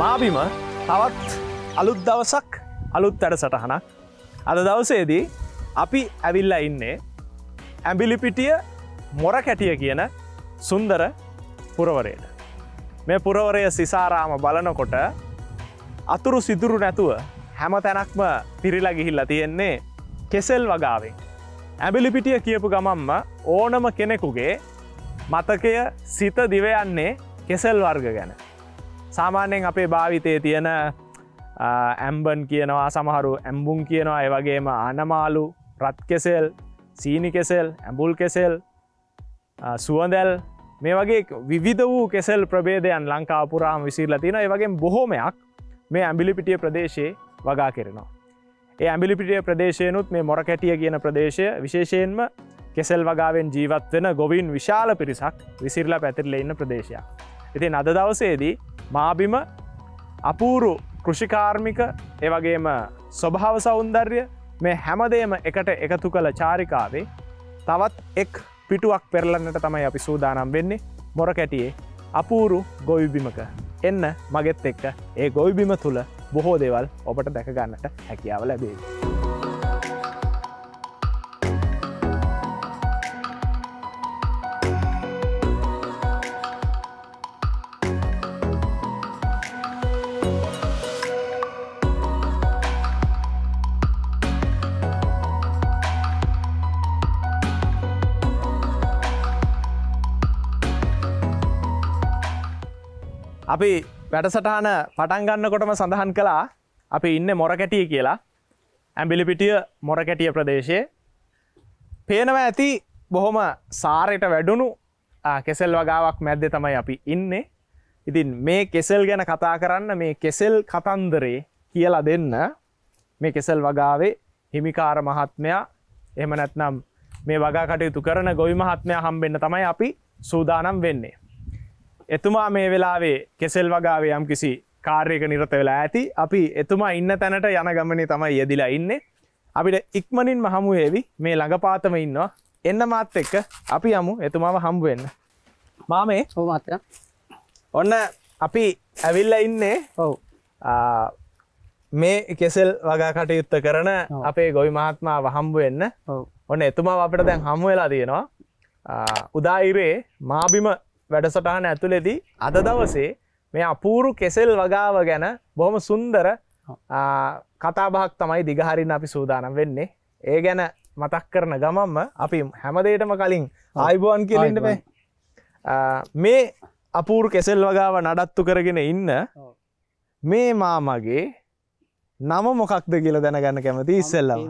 මාබිම තවත් අලුත් දවසක් අලුත් තැට සටහනක් අද දවසේදී අපි ඇවිල්ල ඉන්නේ ඇඹිලිපිටිය මොර කැටිය කියන සුන්දර පුරවරයට. මේ පුරවරය සිසාරාම බලනකොට අතුරු සිදුරු නැතුව හැම තැනක්ම පිරිලා ගිහිල්ලා තියෙන්නේ කෙසෙල් වගාවෙන්. ඇබිලිපිටිය කියපු ගමම්ම ඕනම කෙනෙකුගේ මතකය සිත දිවයන්නේ කෙසෙල් වර්ග ගැන. සාමාන්‍යයෙන් අපේ භාවිතය තියෙන ඇම්බන් කියනවා සමහරු ඇම්බුම් කියනවා ඒවගේම අනමාලු රත්කෙසෙල් සීනිකෙසෙල් ඇඹුල් කෙසෙල් සුවදැල් මේ වගේ විවිධ වූ කෙසෙල් ප්‍රබේදයන් ලංකාපුරාම විසිරල තින ඒවගේ බොහෝමයක් මේ ඇඹිලිපිටිය ප්‍රදේශයේ වගා කරනවා. ඒ ඇඹිලිපිටිය ප්‍රදේශයනුත් මේ මොරකැටිය කියන ප්‍රදේශය විශේෂයෙන්ම කෙසෙල් වගාවෙන් ජීවත් වෙන ගොවින් විශාල පිරිසක් විසිරලා පැතිරල ඉන්න ප්‍රදේශයක්. ඉතින් අද දවසේදී මාබිම අපූරු කෘෂිකාර්මික ඒවගේම ස්වභාව සෞන්දර්ය මේ හැමදේම එකට එකතු කළ චාරිකාවේ තවත් එක් පිටුවක් පෙරලන්නට තමයි අපි සූදානම් වෙන්නේ මොර කැටියේ අපූරු ගොවිබිමක එන්න මගෙත් එක්ක ඒ ගොවිබිම තුළ බොහෝ දෙවල් ඔබට දැකගන්නට හැකියාව ලැබේ. අපි වැඩසටහන පටන්ගන්නකොටම සඳහන් කළා අපි ඉන්න මොරකැටිය කියලා ඇම්බිලිපිටිය මොරකැටිය ප්‍රදේශයේ පේනව ඇති බොහොම සාරයට වැඩුණු කෙසෙල් වගාවක් මැද්දෙ තමයි අපි ඉන්නේ ඉතින් මේ කෙසෙල් ගැන කතා කරන්න මේ කෙසෙල් කතන්දරේ කියලා දෙන්න මේ කෙසෙල් වගාවේ හිමිකාර මහත්මයා එහෙම නැත්නම් මේ වගා කටයුතු කරන ගොවි මහත්මයා හම්බෙන්න තමයි අපි සූදානම් වෙන්නේ එතුමා මේ වෙලාවේ කෙසෙල් වගාවේ යම් කිසි කාර්යක නිරත වෙලා ඇති අපි එතුමා ඉන්න තැනට යන ගමනේ තමයි යෙදිලා ඉන්නේ අපිට ඉක්මනින් මහමුවේවි මේ ළඟපාතම ඉන්නවා එන්න මාත් එක්ක අපි යමු එතුමාව හම්බුවෙන්න මාමේ හෝමත්‍ර ඔන්න අපි ඇවිල්ල ඉන්නේ ඔවු මේ කෙසෙල් වගා කටයුත්ත කරන අපේ ගොවි මහත්මාව හම්බුවෙන්න ඔන්න එතුමා අපට දැන් හමු වෙලා තියෙනවා උදායිරේ මාබිම වැඩසටහන ඇතුළෙදී අද දවසේ මේ අපූරු කෙසෙල් වගාව ගැන බොහොම සුන්දර කතාබහක් තමයි දිගහරින් අපි සූදානම් වෙන්නේ ඒ ගැන මතක් කරන ගමම්ම අපි හැමදේටම කලින් ආයිබෝන් කියලට මේ මේ අපූරු කෙසෙල් වගාව නඩත්තු කරගෙන ඉන්න මේ මාමගේ නම මොකක්ද කියල දැනගන්න කැමති ඉස්සෙල්ලම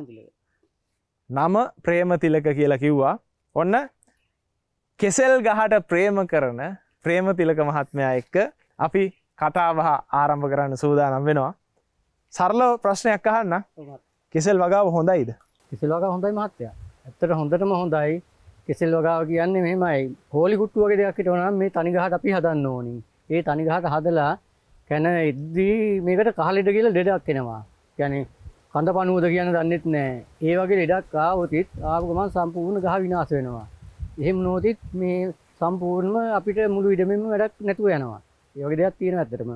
නම ප්‍රේමතිලක කියලා කිව්වා ඔන්න කෙසෙල් ගහට ප්‍රේම කරන ප්‍රේම තිලක මහත්මයා එක්ක අපි කතාබහ ආරම්භ කරන්න සූදානම් වෙනවා. සරල ප්‍රශ්නයක් අහන්න කෙසෙල් වගාව හොඳයිද. කෙසෙල් වගා හොඳයි මහත්තය. ඇත්තට හොඳටම හොඳයි කෙසෙල් වගාව කියන්න මෙමයි හෝලි කුට්ටුවගේ දෙයක්කට වනම් මේ තනිගහට අපි හදන්න ඕනි. ඒ තනිගහට හදලා කැන එද්දී මේකට කහලෙට කියල ලෙඩක් කෙනවා. යැන කඳ පනුවද කියන්න දන්නෙත් නෑ. ඒ වගේ ලෙඩක් ආවතිත් ආපුගමන් සම්පූර්ණ ගහ විනාස වෙනවා. එහෙම නෝතිත් මේ සම්පූර්ණම අපිට මුළු ඉඩමෙම වැඩක් නැතුව යනවා යෝග දෙයක් තියෙන ඇතරම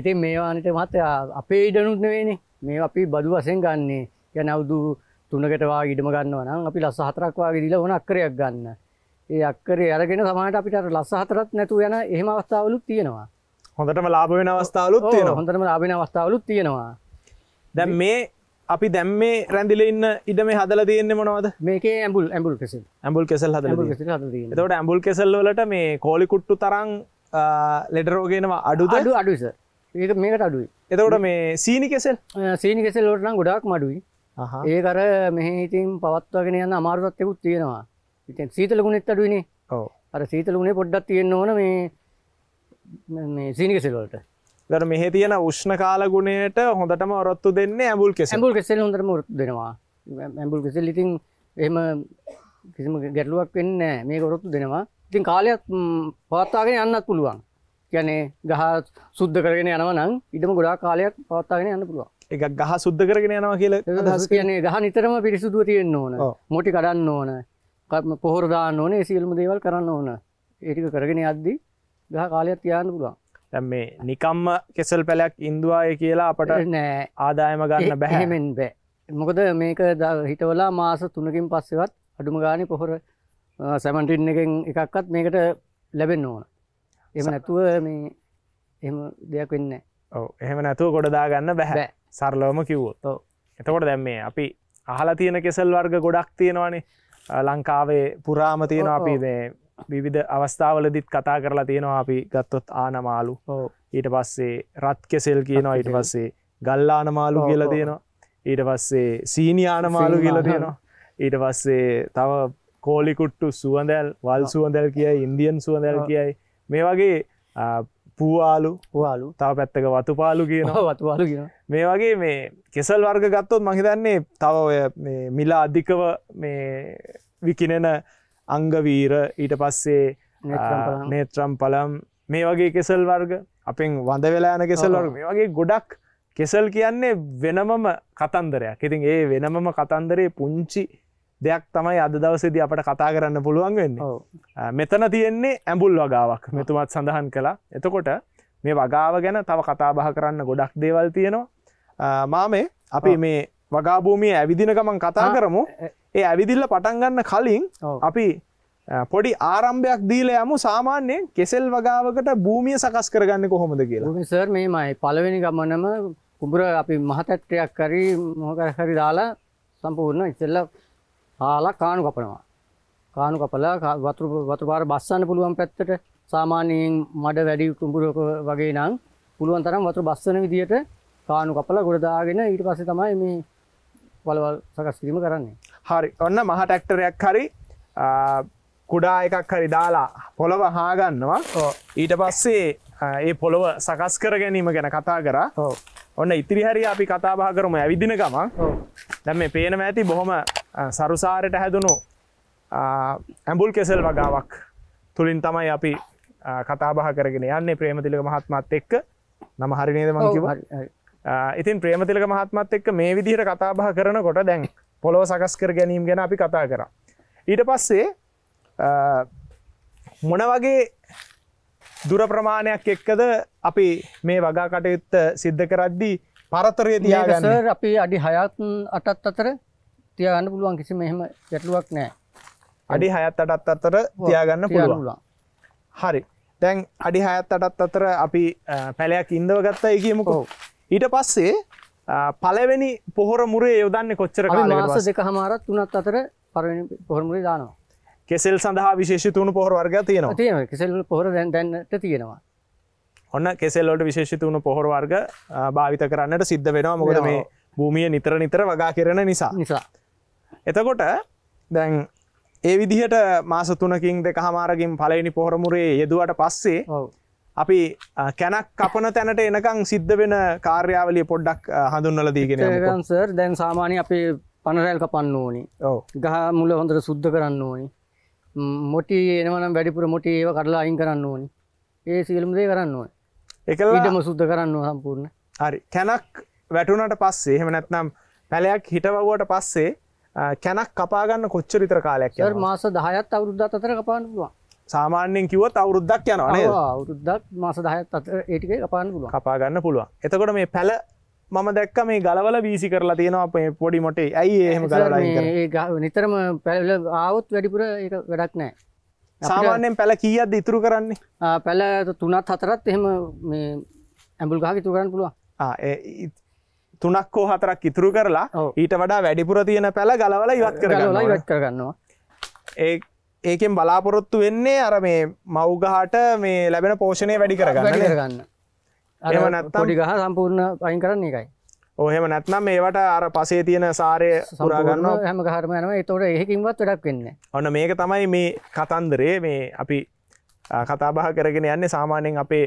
ඉතින් මේවානට මත අපේ ඉඩනුත් නවෙනේ මේ අපි බදු වසෙන් ගන්නේ ය නවුදු තුනකටවා ඉඩම ගන්නවා නම් අපි ලස්ස හතරක්වා විදිල ඕන අක්කරයක් ගන්න ඒ අක්කරේ අරගෙන සමට අපිට ලස්ස හතරත් නැතු යන එහෙම අවස්ථාවලුත් තියෙනවා හොඳටම ලාබෙන අවස්ථාවලුත් තියෙන හොඳටම ලාබෙන අවස්ථාවලුත් තියෙනවා දැන් මේ අපි දැම් මේ රැඳිල ඉන්න ඉඩ මේ හදල තියන්නේ මොනවද මේක ඇඹුල් ඇඹුල් කෙස ඇඹුල් කෙසල් හද තවට ඇඹුල් කෙසල් වලට මේ කෝලිකුට්ටු තරං ලෙඩරෝගෙනවා අඩු අඩු අඩුස ඒක මේකට අඩුයි එතකොට මේ සීනි කෙසල් සීනි කෙසල් ලොටනම් ගොඩක් මඩුයි ඒ කර මෙහි ඉතින් පවත්වාගෙන යන්න අමාරුවත්තෙකුත් තියෙනවා ඉතින් සීතල ගුණෙත් අඩුවනේ අර සීතල ගුණේ පොඩ්ඩක් තියෙන්න ඕන මේ සීනි කෙසල් වලට දර මෙහ තියෙන උෂ්ණ කාලගුණයට හොඳටම ඔරොත්තු දෙන්න ඇබුල් කෙස ඇබුල් කෙසෙල් හොඳට මුර දෙනවා ඇබුල් කෙසෙල් ඉතින් එම කිසිම ගැටලුවක් වෙන්න මේ ගොරොත්තු දෙනවා ඉතින් කාලයක් පවත්තාගෙන යන්නත් පුළුවන් කියන්නේ ගහ සුද්ධ කරගෙන යනව නම් ඉඩම ගොඩා කාලයක් පවත්තාගෙන යන්න පුළුවන් එක ගහ සුද්ධ කරගෙන යනවා කියල දහස් කියන්නේ ගහ නිතරම පිරිසුදුව තියෙන්න්න ඕන මොටි කඩන්න ඕන පොහොරදාන්න ඕන සියල්ම දේවල් කරන්න ඕන ඒටික කරගෙන අද්දී ගහ කාලයක් තියන්න පුළුවන් දැ මේ නිකම්ම කෙසල් පැලයක් ඉන්දවාය කියලා අපට නෑ ආදායම ගන්න බැහැමෙන් බෑ මොකද මේක හිටවලා මාස තුනකින් පස්සෙවත් අඩුම ගානි පොහොර සැමටින් එකෙන් එකක්වත් මේකට ලැබෙන් ඕන එම නැතුව මේ එම දෙයක් වෙන්න ඕ එහෙම නැතුව ගොඩදා ගන්න බැහැ සරලවම කිව්වොත් එතකොට දැම් මේ අපි අහලා තියෙන කෙසල් වර්ග ගොඩක් තියෙනවානේ ලංකාවේ පුරාම තියෙන අපි මේ විවිධ අවස්ථාවලදිත් කතා කරලා තියෙනවා අපි ගත්තොත් ආනමාලු ඊට පස්සේ රත්කෙසෙල් කියනවා ඊට පස්සේ ගල්ලානමාලු කියල තියෙනවා ඊට පස්සේ සීනියානමාලු කියල තියෙනවා ඊට පස්සේ තව කෝලිකුට්ටු සුවඳැල් වල් සුවඳැල් කියයි ඉන්දියන් සුවඳැල් කියයි මේ වගේ පූවාලු පවාලු තව පැත්තක වතුපාලු කියනවා වතුවාලු කියෙන මේ වගේ මේ කෙසල් වර්ග ගත්තොත් මහිතන්නේ තව ඔය මිලා අධිකව මේ විකිනෙන අංගවීර ඊට පස්සේ නේත්‍රම් පලම් මේ වගේ කෙසල් වර්ග අපෙන් වඳ වෙලාන කෙසල් වර්ග මේ වගේ ගොඩක් කෙසල් කියන්නේ වෙනමම කතන්දරයක් ඉතින් ඒ වෙනමම කතන්දරේ පුංචි දෙයක් තමයි අද දවසේද අපට කතා කරන්න පුළුවන් වෙන්න මෙතන තියෙන්නේ ඇඹුල් වගාවක් මෙතුමත් සඳහන් කලා එතකොට මේ වගාව ගැන තව කතාබහ කරන්න ගොඩක් දේවල් තියෙනවා මාමේ අපි මේ වගාභූමිය ඇවිදින ගමන් කතා කරමු ඒ ඇවිදිල්ල පටන්ගන්න කලින් අපි පොඩි ආරම්භයක් දීල යමු සාමාන්‍යයෙන් කෙසෙල් වගාවකට භූමිය සකස් කරගන්න කොහොමද කියලා සර් මේ මයි පලවෙනි ගමනම කුඹර අපි මහතැට්ටයක් කරි මොහකර හරි දාලා සම්පූර්ණ ඉස්සෙල්ල හාලා කානු කපනවා කානු කපලා වතුර වතුරපාර බස්සන්න පුළුවන් පැත්තට සාමාන්‍යයෙන් මඩ වැඩි කුඹුරක වගේ නම් පුළුවන් තරම් වතුර බස්සන විදියට කානු කපලා ගොඩ දාගෙන ඊට පස්සේ තමයි මේ වලවල් සකස් කිරීම කරන්නේ හරි ඔන්න මහ ටැක්ටරයක් හරි කුඩා එකක් හරි දාලා පොළව හාගන්නවා ඊට පස්සේ ඒ පොළොව සකස් කර ගැනීම ගැන කතා කර ඔන්න ඉතිරි හරි අපි කතාබා කරම ඇවිදින ගමන් දැම් මේ පේනම ඇති බොහොම සරුසාරයට හැදුණු ඇඹුල් කෙසල් වගාවක් තුළින් තමයි අපි කතාබහ කරගෙන යන්නේ ප්‍රේමතිලක මහත්මත් එක්ක නම හරිනේද මංකිව ඉතින් ප්‍රේමතිලක මහත්මත් එක්ක මේ විදිහට කතාබහ කරනකොට දැන් පොළොව සකස් කර ගැනීම් ගැන අපි කතා කර. ඊට පස්සේ මොන වගේ දුර ප්‍රමාණයක් එක්කද අපි මේ වගා කටයුත්ත සිද්ධ කරද්දී පරතරය තියාගන්න අපි අඩි හයත් අටත් අතර තියාගන්න පුළුවන් කිසි මෙහෙම ගැටලුවක් නෑ අඩි හයත් අටත් අතර තියාගන්න පුළුවන් හරි දැන් අඩි හයත් අටත් අතර අපි පැලයක් ඉන්දව ගත්තා එකමුකෝ ඊට පස්සේ පලවෙනි පොහොර මුරේ යොදන්න කොච්චර මාස දෙක හමාරත් තුනත් අතර පරවෙනි පොහොරමුරේ දානවා කෙසෙල් සඳහා විශේෂතුුණු පොහොර වර්ග තියෙනවා තියෙන කෙසෙල් පොහොර දැන්ට තියෙනවා ඔන්න කෙසෙල්ලොට විශේෂතුුණු පොහොර වර්ග භාවිත කරන්නට සිද්ධ වෙනවා මොකද මේ භූමිය නිතර නිතර වගා කරන නිසා නිසා එතකොට දැන් ඒ විදිහට මාස තුනකින් දෙක හමාරකින් පලනි පොහොරමුරේ යෙදුවට පස්සේ අපි කැනක් කපන තැනට එනකං සිද්ධ වෙන කාර්යාවලිය පොඩ්ඩක් හඳුන්වල දීගෙන රන්සර් දැන් සාමානය අපේ පනරැල් කපන්න ඕනි ගහ මුල හොඳට සුද්ධ කරන්න ඕනි මොටි එනවනම් වැඩිපුර මොටි ඒව කරලා අයින් කරන්න ඕනි ඒ සියලුම්දේ කරන්න ඕන එකලටම සුද්ධ කරන්න සම්පූර්ණ හරි කැනක් වැටුනට පස්සේ එහෙම නැත්නම් පැලයක් හිටවවට පස්සේ කැනක් කපාගන්න කොච්චරිතර කාලයක් මාස දහයත් අවුරුද්ධ අතර කපාන්නවා සාමාන්‍යෙන් කිවත් අවුරුද්දක් යනවා අවුරුද්දක් මස දහයත් අත ඒටික කපාන්න පුළුව කපාගන්න පුළුවන් එතකොට මේ පැල මම දැක්ක මේ ගලවල වීසි කරලා තියෙනවා අපේ පොඩි මොටේ ඇයි එහෙම ගලලා නිතරම පැල ආවොත් වැඩිපුර ඒක වැඩක් නෑ සාමාන්‍යෙන් පැල කීයක්ද ඉතුරු කරන්නේ පැල තුනත් හතරත් එහෙම මේ ඇඹුල් ගහ ඉතුරු කරන්න පුළුවන් තුනක් හෝ හතරක් ඉතුරු කරලා ඊට වඩා වැඩිපුර තියෙන පැළ ගලවල ඉවත් කරලා ඉවත් කරගන්නවා ඒ ඒකෙන් බලාපොරොත්තු වෙන්නේ අර මේ මව්ගහට මේ ලැබෙන පෝෂණය වැඩි කරගන්න කරගන්න එම නැත්තම් ඩිගහ සම්පූර්ණ පයින් කරන්න එකයි ඔහෙම නැත්නම් ඒවට අර පසේ තියෙන සාරය සුරාගන්න හැම හරමයනම තොට එහෙකින්වත් වැඩක් වෙන්න ඔන්න මේක තමයි මේ කතන්දරේ මේ අපි කතාබහ කරගෙන යන්නේ සාමාන්‍යයෙන් අපේ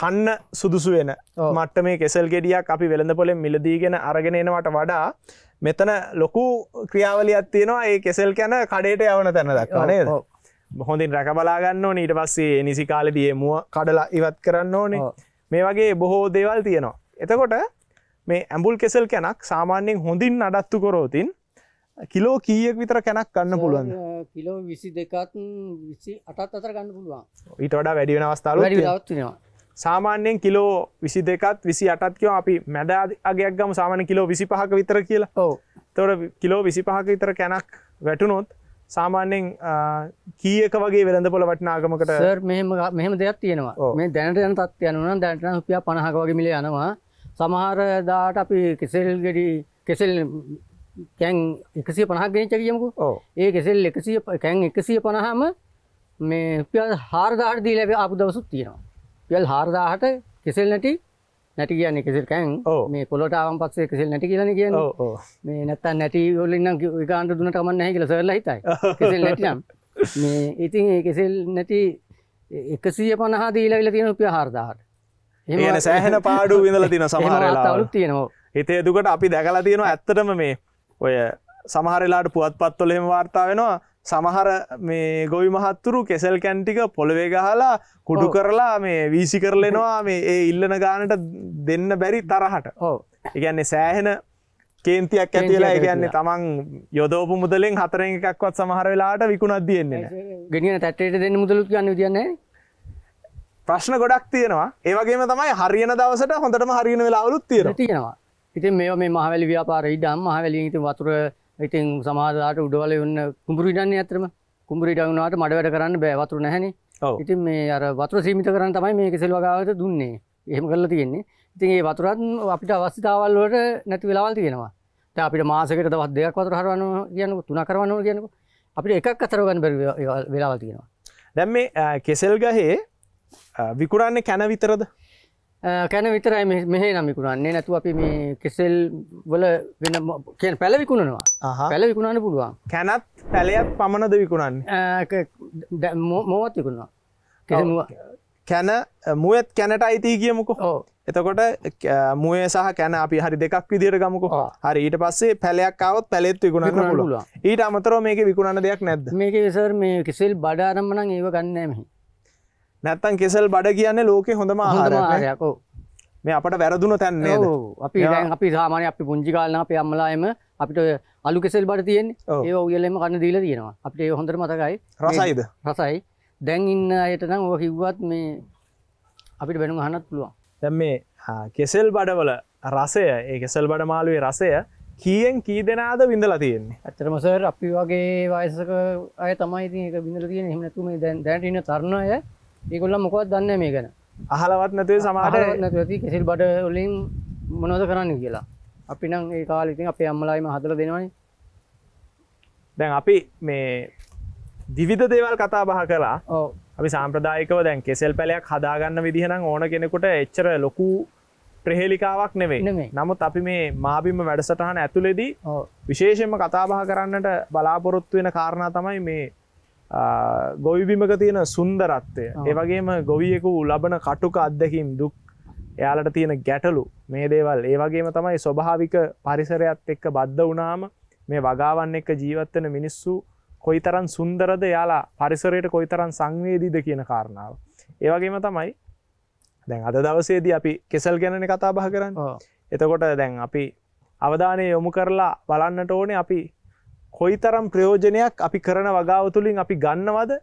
කන්න සුදුසු වෙන මට්ට මේ කෙසල් ගෙඩියක් අපි වෙළඳ පොලෙන් මිලදීගෙන අරගෙනනවට වඩා මෙතන ලොකු ක්‍රියාවලියක් තියෙනවා ඒ කෙසෙල් කැන කඩේට යවන තැන දක්වා නේද හොඳින් රැකබලාගන්න ඕන ඊට පස්සේ නිසි කාලෙදී මුව කඩලා ඉවත් කරන්න ඕනේ මේ වගේ බොහෝ දේවල් තියෙනවා. එතකොට මේ ඇඹුල් කෙසල් කැනක් සාමාන්‍යයෙන් හොඳින් අඩත්තු කරෝතින් කිලෝ කීයක් විතර කැනක් ගන්න පුළුවන් කිලෝ විසි දෙකත් විසි අටත් අතර ගන්න පුළුවන් ඊට වඩා වැඩිවෙන අවස්ථාව වැඩි ත්තිනවා සාමාන්‍යයෙන් කිලෝ විසි දෙකත් විසි අටත්කව අපි මැද අගයක් ගම සාමාන කිලෝ විසි පහක විතර කියලා ඔව තොට කිලෝ විසි පහක විතර කැනක් වැටුනොත් සාමාන්‍යෙන් කියක වගේ වෙළඳ පොල වටනාගමකට මෙහම දෙයක් තියෙනවා මේ දැනට යන තත් යනුන දැනටන උපිය පණහක වගේ මිල යනවා සමහරදාට අපි කෙසෙල් ගෙඩි කෙසෙල් කැන් එකසිය පණහ ගෙනච කියමුකු ඒ කෙසෙල් එකසිය කැන් එකසිය පණහම මේ උපිය හාරදාට දී ලැබ අප දවසුත් තියෙනවා යල් හාරදාහට කෙසෙල් නැටි නැටි කියන්නේ කෙසිල්කැන් මේ පොලොටාවන් පස්සේ කෙසිල් නැටි කියලන කියන මේ නැත්තන් නැටි ොලින්න විකාන්ට දුනට මන්න හැකිල සරල හිතයි කෙසෙල් නැටිනම් මේ ඉතින් ඒ කෙසෙල් නැටි එකසිය පණහා දීලවිල තියෙන උපිය හාරදාහට එන සෑහෙන පාඩු විඳල තින සමහරලාලු තියෙනවා හිතේ දුකට අපි දැකලා තියෙනවා ඇත්තටම මේ ඔය සමහරලාට පුවත් පත්වලෙම වාර්තා වෙනවා සමහර මේ ගොවි මහත්තුරු කෙසල් කැන්ටික පොළවේ ගහලා කුඩු කරලා මේ වීසි කරලෙනවා මේ ඒ ඉල්ලන ගානට දෙන්න බැරි තරහට ඕ ඉගැන්නේ සෑහෙන කේන්තියක් ඇතිලා ඉගන්නේ තමන් යොදෝපු මුදලෙන් හතරෙන් එකක්වත් සමහර වෙලාට විකුණක් තියෙන්නේ ගෙනියන තැට්ටේට දෙන්න මුදලුත් ගන්න විදින්නේ ප්‍රශ්න ගොඩක් තියෙනවා ඒවගේම තමයි හරියන දවසට හොඳටම හරියන වෙලාවලුත් තියෙන තියෙනවා ඉතින් මේ මේ මහවැලි ව්‍යාපාර ඉඩම් මහවැලි ඉතින් වතුර ඉතින් සමහරලාට උඩවල වෙන්න කුඹුරු ඉඩන්නේ ඇත්තටම. කුඹුරු ඉඩ වුණාට මඩ වැඩ කරන්න බෑ වතුර නැහැනේ. ඉතින් මේ අර වතුර සීමිත කරන්න තමයි මේක සෙල්වගාවට දුන්නේ. එහෙම කරලා තියෙන්නේ. ඉතින් ඒ වතුරත් අපිට අවස්ථාවල් වලට නැති වෙලාවල් තියෙනවා. දැන් අපිට මාසෙකට දවස් දෙකක් වතුර හරවනවා කියනකො තුනක් හරවනවා කියනකො අපිට එකක් අතර ගන්න බැරි වෙලාවල් තියෙනවා. දැන් මේ කෙසෙල් ගහේ විකුණන්නේ කැන විතරද? කැන විතරයි මෙහේ නමිකුරන්නේ නැතු අපි මේ කෙසෙල් වල වෙන කිය පැල විකුණනවා පැල විකුණන්න පුළුවන් කැනත් පැලයක් පමණද විකුණන්නේ මෝවත් විකුණවා කැන මුවත් කැනට අයිතිී කියමුක හෝ එතකොට මුව සහ කැන අපි හරි දෙකක් විදිර ගමුක හරි ඊට පස්සේ පැලයක් අවත් පැලෙත් විකුණන්න පුළුව ඊට අමතරෝ මේක විකුණන්න දෙයක් නැද මේක විසර මේ කෙසෙල් බඩාරම්මනං ඒව ගන්නෑමහි නැත්තන් කෙසල් බඩ කියන්න ලෝක හොඳම ආරයකෝ මේ අපට වැරදුන තැන්නේ අපි අපි සාමානය අපි පුංචි කාලන අප අම්මලායම අපිට අලු කෙසල් බට තියෙන් ඒ ඔගල්ලෙම කන්න දීල තියෙනවා අපට ඒ හොඳර මතකයි රසයිද රසයි දැන් ඉන්න අයටනම් ඕ හිව්වත් මේ අපිට බැනු හනත් පුළුවන් දැම් මේ කෙසෙල් බඩවල රසය ඒ කෙසල් බඩ මාලුවේ රසය කියෙන් කී දෙනාද විඳල තියෙන්නේ ඇතරමසර් අපි වගේ වයසක අය තමයි ඉතින් එක බිඳල තියෙන හෙමනැතුම දැන් දැන්ටඉන්න තරුණය ඒකොල්ල මොකවත් දන්න මේ ගැන අහලවත් නැතුව සමහට නැතු ඇති කෙසිල් බඩ ඔලින් මොනොද කරන්න කියලා අපි නම් ඒ කාල ඉතින් අපේ අම්මලායිම හදර දෙනවයි දැන් අපි මේ දිවිධ දේවල් කතා බහ කලා අපි සාම්ප්‍රදායකව දැන් කෙසෙල් පැලයක් හදාගන්න විදිහනම් ඕන කෙනෙකුට එච්චර ලොකු ප්‍රහෙලිකාවක් නෙවෙයි නමුත් අපි මේ මාබිම වැඩසටහන ඇතුළෙදී විශේෂෙන්ම කතාබහ කරන්නට බලාපොරොත්තු වෙන කාරණා තමයි මේ ගොවිබිමක තියෙන සුන්දරත්වය ඒවගේම ගොවියෙකු ලබන කටුක අත්දැකීම් දුක් එයාලට තියෙන ගැටලු මේ දේවල් ඒවගේම තමයි ස්වභාවික පරිසරයත් එක්ක බද්ධ වනාම මේ වගාවන් එක්ක ජීවත්වන මිනිස්සු කොයි තරන් සුන්දරද යාලා පරිසරයට කොයි තරන් සංවේදීද කියන කාරණාව. ඒවගේම තමයි දැන් අද දවසේදී අපි කෙසල් ගැනන කතා බහ කරන්න එතකොට දැන් අපි අවධානය යොමු කරලා බලන්නට ඕනේ අපි කොයි තරම් ප්‍රයෝජනයක් අපි කරන වගාව තුළින් අපි ගන්නවද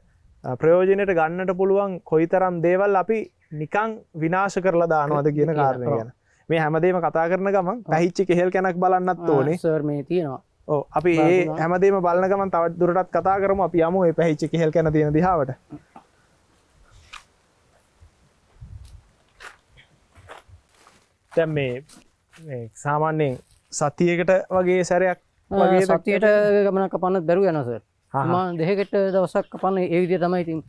ප්‍රයෝජනයට ගන්නට පුළුවන් කොයි තරම් දේවල් අපි නිකං විනාශ කරලා දානවද කියන කාරණය ගැන මේ හැමදේම කතා කරන ගමන් පැහිච්චි කෙහෙල් කැනක් බලන්නත් ඕනේ සර්මේ තියෙනවා ඕ අපි ඒ හැමදේම බලනගමන් තවත් දුරටත් කතා කරම අපි යම ඒ පැහිච්චි කෙහෙල් කැන තියෙන දිහාවට දැන් මේ සාමාන්‍යයෙන් සතියකට වගේ සැරයක් සතියට ගමන කපන්න බැරු යනස මා දෙහෙකට දවසක් කපන්න ඒවිදිය තමයි ඉතින්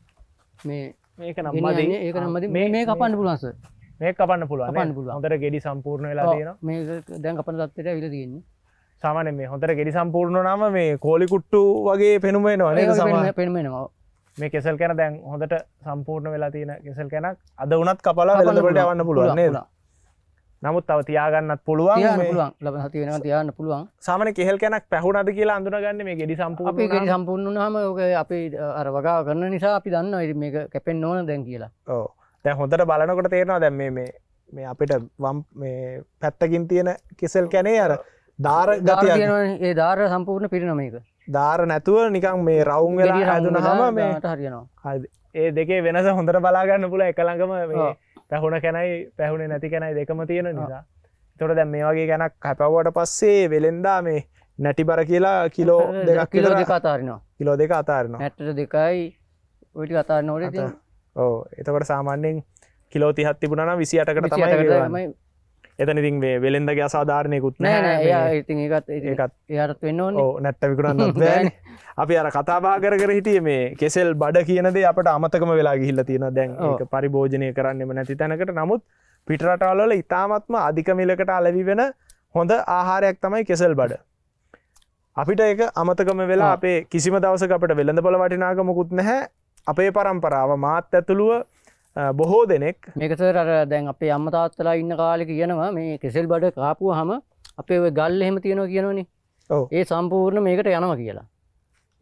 මේ මේක නම් ඒක නම්මද මේ කපන්න පුළුවන්ස මේ කපන්න පුළුවන් පුළුව හොඳට ගෙඩි සම්පූර්ණ වෙලා තියෙන මේ දැන් කපන තත්වයට විල තියන්නේ සාමාන මේ හොඳට ගෙඩි සම්පූර්ණ නම මේ කෝලිකුට්ටු වගේ පෙනුමේනවා පෙනුමෙනවා මේ කෙසල් කැන දැන් හොඳට සම්පූර්ණ වෙලා තියෙන කෙසල් කැනක් අද වනත් කපලා වෙලට යවන්න පුළුවන් නේලා නමුත් අව තියාගන්නත් පුළුවන් පුළුවන් ලබ හති වෙන තියන්න පුළුවන් සාමන කෙල් කැනක් පැහුණද කියලා අඳුනගන්න මේ ගෙඩි සම්පූර්ණ ගෙඩි සම්පූර්ණ හම ඕක අපි අර වගා කරන නිසා අපි දන්න මේ කැපෙන් ඕන දැන් කියලා ඕ දැ හොඳට බලනකොට තේරවා දැම් මේ මේ අපිට වම් පැත්තකින් තියෙන කෙසල් කැනේ අර ධාර ගතිය ඒ ධාර සම්පූර්ණ පිරිනම එක ධාර නැතුව නිකං මේ රවුන් වෙලා හදුන හම මේට හරියනවා ඒ දෙකේ වෙනස හොඳට බලාගන්න පුල එකළඟම මේ පැහුණ කැනයි පැහුණේ නැති කැනයි දෙකම තියෙන නිසා තොට දැම් මේ වගේ ගැනක් කැපවට පස්සේ වෙළෙන්දා මේ නැටි බර කියලා කිලෝ දෙක් කිලෝ දෙක අතාරනවා කිලෝ දෙක අතාරනවා නැටට දෙකයි ඔටි අතාරනෝට ඕ එතකට සාමාන්‍යෙන් කිලෝ තිහත් තිබුණන විසිටකට තමයි එතන ඉතින් මේ වෙළෙන්දගේ අසාධාරණයකුත් නෑ ඒත් ඒත් වෙන්න නැත්ත විකරන්න අපි අර කතාබා කර කර හිටිය මේ කෙසෙල් බඩ කියනද අපට අමතකම වෙලා ගිහිල්ල තියෙන දැන් පරිභෝජනය කරන්නෙම නැති තැනකට නමුත් පිටරටාලල ඉතාමත්ම අධිකමිලකට අලවි වෙන හොඳ ආහාරයක් තමයි කෙසෙල් බඩ අපිට ඒක අමතකම වෙලා අපේ කිසිම දවස අපට වෙළඳ පොළ වටිනාකමකුත් නැහැ අපේ පරම්පරාව මාත් ඇතුළුව බොහෝ දෙනෙක් මේකතර අර දැන් අපේ අම්මතාත්තලා ඉන්න කාලෙ කියනවා මේ කෙසෙල් බඩ කාපුුව හම අපේ ගල් එහෙම තියෙනවා කියනවනේ ඒ සම්පූර්ණ මේකට යනවා කියලා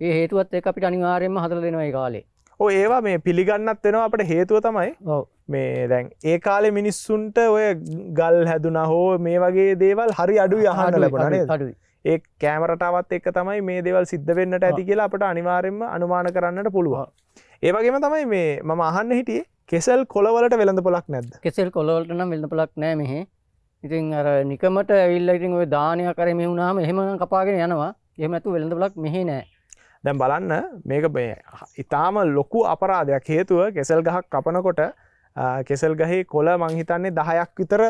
ඒ හේතුවත් එක අපිට අනිවාරයෙන්ම හතර දෙනවා කාලේ ඕ ඒවා මේ පිළිගන්නත් වෙනවා අපට හේතුව තමයි මේ දැන් ඒ කාලෙ මිනිස්සුන්ට ඔය ගල් හැදුන හෝ මේ වගේ දේවල් හරි අඩු යහන්න ලැබුණනේ ඒ කෑමරටාවත් එක්ක තමයි මේ දේවල් සිද්ධ වෙන්නට ඇති කියලා අපට අනිවාරෙන්ම අනුමාන කරන්නට පුළුවන් ඒවගේම තමයි මේ මම අහන්න හිටියේ කෙසල් කොලවලට වෙළඳ පොලක් නැද කෙසෙල් කොලවලට නම් වෙළඳ පොලක් නෑ මෙහෙ ඉතින් අර නිකමට ඇවිල්ල ඉතින් ඔය දානය කර මේ වුණාම එහෙම කපාගෙන යනවා එහෙම ඇතු වෙළඳ පොලක් මෙහෙ නෑ දැම් බලන්න මේක බේ ඉතාම ලොකු අපරාධයක් හේතුව කෙසල් ගහක් කපනකොට කෙසල් ගහේ කොල මංහිතන්නේ දහයක් විතර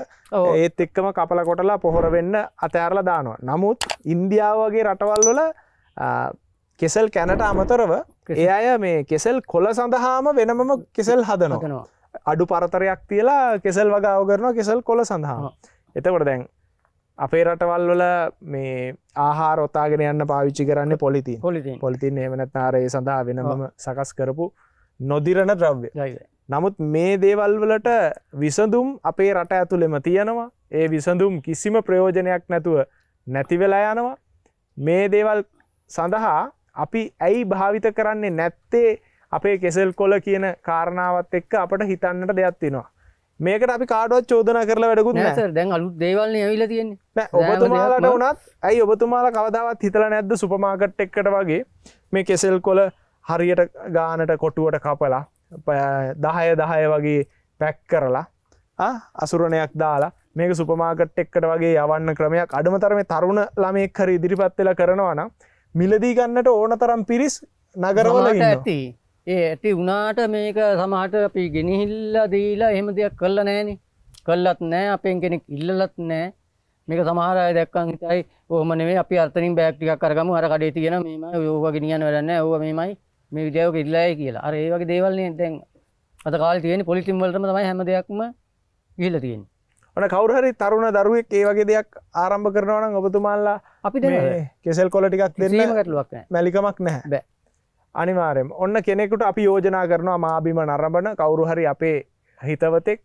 ඒත් එක්කම කපල කොටලා පොහොර වෙන්න අතඇරල දානවා. නමුත් ඉන්දියාවගේ රටවල්වල කෙසල් කැනට අමතරව ඒ අය මේ කෙසෙල් කොල සඳහාම වෙනමම කෙසෙල් හදනවා අඩු පරතරයක් තියලා කෙසෙල් වගාව කරනවා කෙසල් කොල සඳහාම එතකොට දැන් අපේ රටවල්වල මේ ආහා රොතාගෙන යන්න පාවිච්චි කරන්න පොලිතින් පොලිතින් පොලිතින් එමනත් ආරය සඳහා වෙනමම සකස් කරපු නොදිරණ ද්‍රව්‍ය නමුත් මේ දේවල් වලට විසඳුම් අපේ රට ඇතුළෙම තියෙනවා ඒ විසඳුම් කිසිම ප්‍රයෝජනයක් නැතුව නැතිවෙලා යනවා මේ දේවල් සඳහා අපි ඇයි භාවිත කරන්නේ නැත්තේ අපේ කෙසෙල් කොල කියන කාරණාවත් එක්ක අපට හිතන්නට දෙයක්ත්තිෙනවා මේකට අපි කාඩුවත් චෝදන කරලා වැඩකුත් දැන් අලු දේවල්න ඇවිල තියෙන්නේ ඔබතුමාලට වනත් ඇයි ඔබතුමාල කවදාවත් හිතල නැද්ද සුපමාකට් එක්කට වගේ මේ කෙසෙල් කොල හරියට ගානට කොටුවට කපලා දහය දහය වගේ පැක් කරලා අසුරණයක් දාලා මේක සුපමාකට් එක්කට වගේ යවන්න ක්‍රමයක් අඩමතරම තරුණ ළමෙක් හරි ඉදිරිපත්වෙලා කරනවා නම් මිලදී ගන්නට ඕන තරම් පිරිස් නගරවල ඇති ඒ ඇති වනාට මේක සමහට අපි ගෙනහිල්ල දීලා එහෙම දෙයක් කල්ල නෑන කල්ලත් නෑ අපෙන් කෙනෙක් ඉල්ලලත් නෑ මේක සමහරය දැක්කන් හිතයි ඕමනේ අපි අර්තනින් බෑක්ටික කරගම අර කඩේ තියෙන මේම යෝග ගෙනියන්න වැඩන්න ඕව මේමයි මේ විදයෝක ඉල්ලාය කියලා අර ඒ වගේ දේවල්න්නේ දැන් අත කාල් තියෙන පොලිටිම් වලටම තමයි හැම දෙයක්ම ගිහිල්ල තියෙන ඕන කවුරහරි තරුණ දරුවෙක් ඒ වගේ දෙයක් ආරම්භ කරනවනම් ඔබතුමාල්ලා අපිට කෙසල් කොලටිකක් දෙන්න ගැටලුවක් මැලිකමක් නැහැ අනිවාරෙන් ඔන්න කෙනෙකුට අපි යෝජනා කරනවා මාබිම නරඹන කවුරුහරි අපේ හිතවතෙක්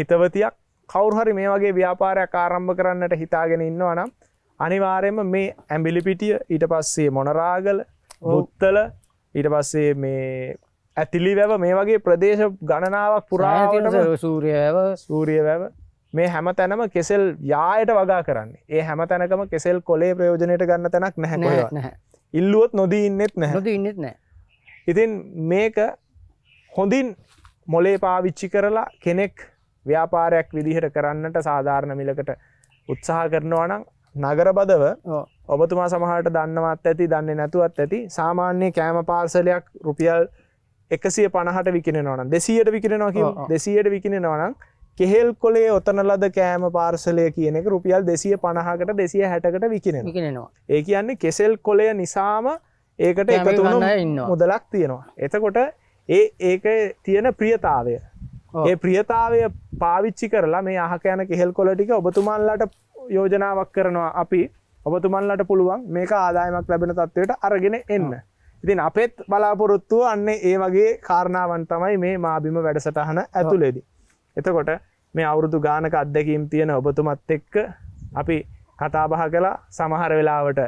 හිතවතියක් කවුරුහරි මේ වගේ ව්‍යාපාරයක් ආරම්භ කරන්නට හිතාගෙන ඉන්නවා නම් අනිවාරෙන්ම මේ ඇම්බිලිපිටිය ඊට පස්සේ මොනරාගල උත්තල ඊට පස්සේ මේ ඇතිලි වැව මේ වගේ ප්‍රදේශ ගණනාවක් පුරාට සූරිය වැව සූරිය වැව මේ හැම තැනම කෙසෙල් යායට වගා කරන්නේ ඒ හැම තැනකම කෙසෙල් කොලේ ප්‍රයෝජනයට ගන්න තැනක් නැහැ ඉල්ලුවොත් නොදී ඉන්නෙත් නැහැ ඉන්නෙත් නෑ ඉතින් මේක හොඳින් මොලේ පාවිච්චි කරලා කෙනෙක් ව්‍යාපාරයක් විදිහට කරන්නට සාධාරණ මිලකට උත්සාහ කරනවා නම් නගරබදව ඔබතුමා සමහට දන්නවත් ඇති දන්නේ නැතුවත් ඇති සාමාන්‍ය කෑම පාර්සලයක් රුපියල් එකසිය පණහට විකින නොන දෙසියට විකින නොක දෙසියට විකින නොනම් කෙහෙල් කොලේ ඔතන ලද කෑම පාර්සලය කියන එක රුපියල් දෙසිය පණහකට දෙසිය හැටකට විකිනෙනවා ඒ කියන්නේ කෙසෙල් කොලය නිසාම ඒකට එකතුන්න ඉන්න මුදලක් තියෙනවා එතකොට ඒ ඒක තියෙන ප්‍රියතාවය ඒ ප්‍රියතාවය පාවිච්චි කරලා මේ අහකයන කෙහෙල් කොල ටික ඔබතුමන්ලට යෝජනාවක් කරනවා අපි ඔබතුමන්ලට පුළුවන් මේක ආදායමක් ලැබෙන තත්ත්වයට අරගෙන එන්න ඉතින් අපෙත් බලාපොරොත්තුව අන්නේ ඒ වගේ කාරණාවන් තමයි මේ මාබිම වැඩසටහන ඇතුළෙදී එතකොට මේ අවුරුදු ගානක අත්දැකීම් තියෙන ඔබතුමත් එක්ක අපි කතාබහ කලා සමහර වෙලාවට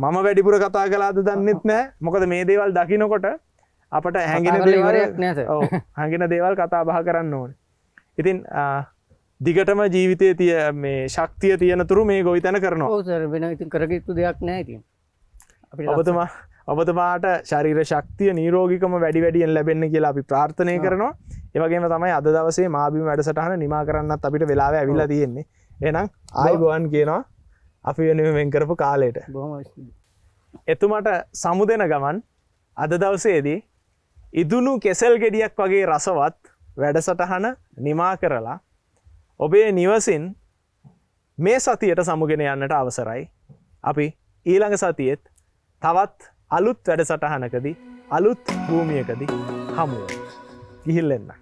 මම වැඩිපුර කතා කලාද දන්නෙත් නෑ මොකද මේ දේවල් දකිනකොට අපට හැඟෙන දේවරයක් නැත හැඟෙන දේවල් කතා බහ කරන්න ඕන ඉතින් දිගටම ජීවිතය තිය මේ ශක්තිය තියනතුරු මේ ගොවිතැන කරනවා ඕ වෙන ඉතින් කරගත්තු දෙයක් නෑ ඉතින් අපිට ඔබතුමා ඔබතුමාට ශරීර ශක්තිය නීරෝගිකම වැඩි වැඩියෙන් ලැබෙන්න කියලා අපි ප්‍රාර්ථනය කරනවා ඒවගේම තමයි අද දවසේ මාබිම වැඩසටහන නිමා කරන්නත් අපිට වෙලාව ඇවිල්ලා තියෙන්නේ එනම් ආයිබුවන් කියනවා අපි වෙනුවෙන් කරපු කාලයට එතුමට සමුදෙන ගමන් අද දවසේදී ඉදුණු කෙසල් ගෙඩියක් වගේ රසවත් වැඩසටහන නිමා කරලා ඔබේ නිවසින් මේ සතියට සමුගෙන යන්නට අවසරයි අපි ඊළඟ සතියෙත් තවත් අලුත් වැඩ සටහනකදී අලුත් භූමියකදී හමුව ගිහිල්ලෙන්න.